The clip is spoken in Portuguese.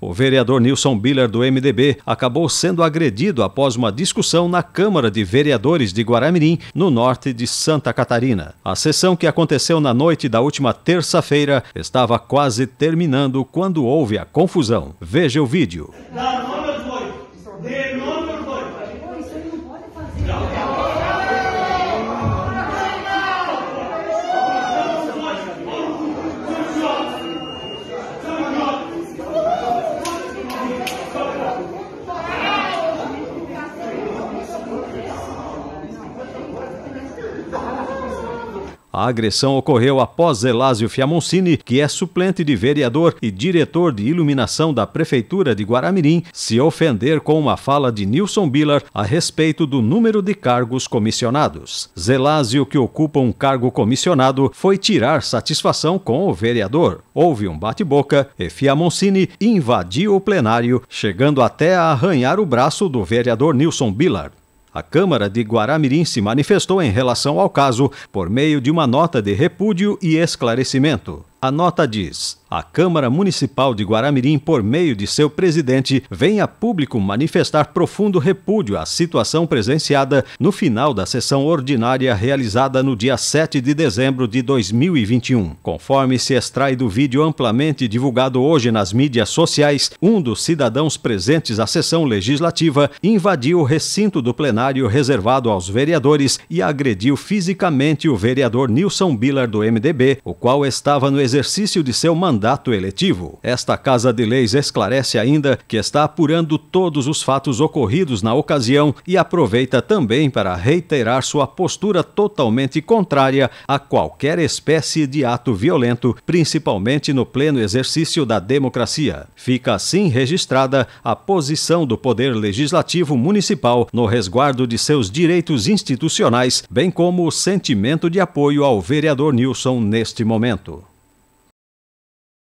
O vereador Nilson Biller, do MDB, acabou sendo agredido após uma discussão na Câmara de Vereadores de Guaramirim, no norte de Santa Catarina. A sessão que aconteceu na noite da última terça-feira estava quase terminando quando houve a confusão. Veja o vídeo. Não. A agressão ocorreu após Zelásio Fiamoncini, que é suplente de vereador e diretor de iluminação da Prefeitura de Guaramirim, se ofender com uma fala de Nilson Bilar a respeito do número de cargos comissionados. Zelásio, que ocupa um cargo comissionado, foi tirar satisfação com o vereador. Houve um bate-boca e Fiamoncini invadiu o plenário, chegando até a arranhar o braço do vereador Nilson Bilar. A Câmara de Guaramirim se manifestou em relação ao caso por meio de uma nota de repúdio e esclarecimento. A nota diz: A Câmara Municipal de Guaramirim, por meio de seu presidente, vem a público manifestar profundo repúdio à situação presenciada no final da sessão ordinária realizada no dia 7 de dezembro de 2021. Conforme se extrai do vídeo amplamente divulgado hoje nas mídias sociais, um dos cidadãos presentes à sessão legislativa invadiu o recinto do plenário reservado aos vereadores e agrediu fisicamente o vereador Nilson Bilar do MDB, o qual estava no exercício de seu mandato eletivo. Esta Casa de Leis esclarece ainda que está apurando todos os fatos ocorridos na ocasião e aproveita também para reiterar sua postura totalmente contrária a qualquer espécie de ato violento, principalmente no pleno exercício da democracia. Fica assim registrada a posição do Poder Legislativo Municipal no resguardo de seus direitos institucionais, bem como o sentimento de apoio ao vereador Nilson neste momento.